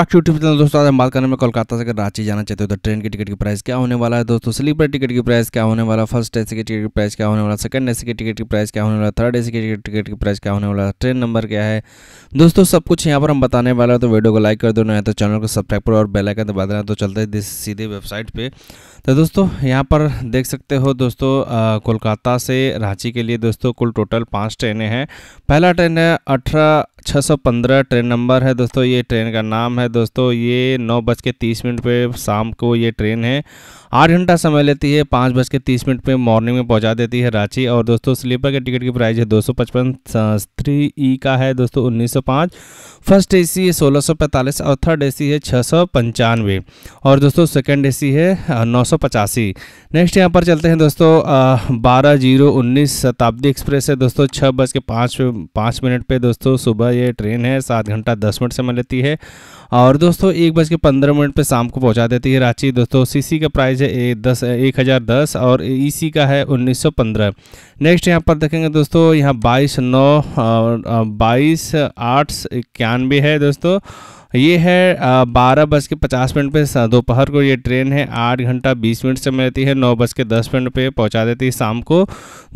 दोस्तों आज हम बात करने में कोलकाता से अगर रांची जाना चाहते हो तो ट्रेन की टिकट की प्राइस क्या होने वाला है दोस्तों स्लीपर टिकट की प्राइस क्या होने वाला फर्स्ट एसी की टिकट की प्राइस क्या होने वाला सेकंड एसी की टिकट की प्राइस क्या होने वाला थर्ड एसी की टिकट की प्राइस क्या होने वाला ट्रेन नंबर क्या है दोस्तों सब कुछ यहाँ पर हम बताने वाला तो है तो वीडियो को लाइक कर दो नहीं तो चैनल को सब्सक्राइब करो और बेलाइकन दबा देना तो चलते सीधे वेबसाइट पर तो दोस्तों यहाँ पर देख सकते हो दोस्तों कोलकाता से रांची के लिए दोस्तों कुल टोटल पाँच ट्रेनें हैं पहला ट्रेन है अठारह छः सौ पंद्रह ट्रेन नंबर है दोस्तों ये ट्रेन का नाम है है दोस्तों ये नौ बज के तीस मिनट पर शाम को ये ट्रेन है आठ घंटा समय लेती है पाँच बज के तीस मिनट पर मॉर्निंग में पहुंचा देती है रांची और दोस्तों स्लीपर के टिकट की प्राइस है दो सौ पचपन थ्री ई का है दोस्तों उन्नीस सौ पाँच फर्स्ट ए सी है सोलह सौ पैंतालीस और थर्ड ए सी है छः सौ पंचानवे और दोस्तों सेकेंड ए सी है नौ सौ पचासी नेक्स्ट यहाँ पर चलते हैं दोस्तों बारह जीरो उन्नीस शताब्दी एक्सप्रेस है दोस्तों छः बज के पाँच पाँच मिनट पर दोस्तों सुबह ये ट्रेन है सात घंटा दस मिनट समय लेती है और दोस्तों एक बज के पंद्रह मिनट पर शाम को पहुँचा देती है रांची दोस्तों सी का प्राइस है एक दस एक हज़ार दस और ई e सी का है उन्नीस सौ पंद्रह नेक्स्ट यहाँ पर देखेंगे दोस्तों यहाँ बाईस नौ बाईस आठ इक्यानवे है दोस्तों ये है बारह बज के पचास मिनट पे दोपहर को ये ट्रेन है आठ घंटा बीस मिनट से रहती है नौ बज के दस मिनट पे पहुंचा देती है शाम को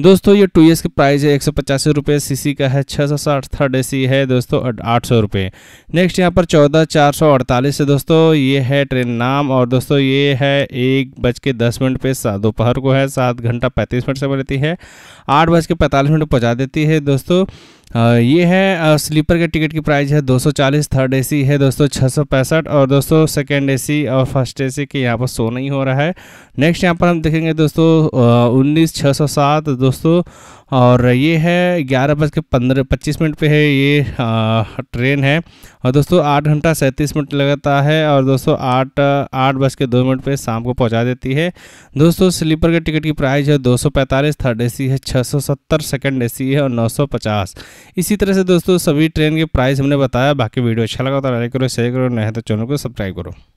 दोस्तों ये टू ईयर्स की प्राइस है एक सौ पचासी रुपये सी सी का है छः सौ साठ थर्ड ए सी है दोस्तों आठ सौ रुपये नेक्स्ट यहाँ पर चौदह चार सौ अड़तालीस है दोस्तों ये है ट्रेन नाम और दोस्तों ये है एक बज के दस मिनट पे दोपहर को है सात घंटा पैंतीस मिनट से मिलती है आठ बज के पैंतालीस मिनट पहुँचा देती है दोस्तों ये है स्लीपर के टिकट की प्राइस है 240 थर्ड एसी है दोस्तों छः और दोस्तों सेकेंड एसी और फर्स्ट एसी के यहाँ पर शो नहीं हो रहा है नेक्स्ट यहाँ पर हम देखेंगे दोस्तों उन्नीस छः सौ सात दोस्तों और ये है ग्यारह बज के पंद्रह पच्चीस मिनट पे है ये आ, ट्रेन है और दोस्तों आठ घंटा सैंतीस मिनट लगता है और दोस्तों आठ आठ बज के दो मिनट पे शाम को पहुंचा देती है दोस्तों स्लीपर के टिकट की प्राइस है दो सौ पैंतालीस थर्ड ए है छः सौ सत्तर सेकेंड ए है और नौ सौ पचास इसी तरह से दोस्तों सभी ट्रेन के प्राइस हमने बताया बाकी वीडियो अच्छा लगा तो लाइक करो शेयर करो नहीं तो चैनल को सब्सक्राइब करो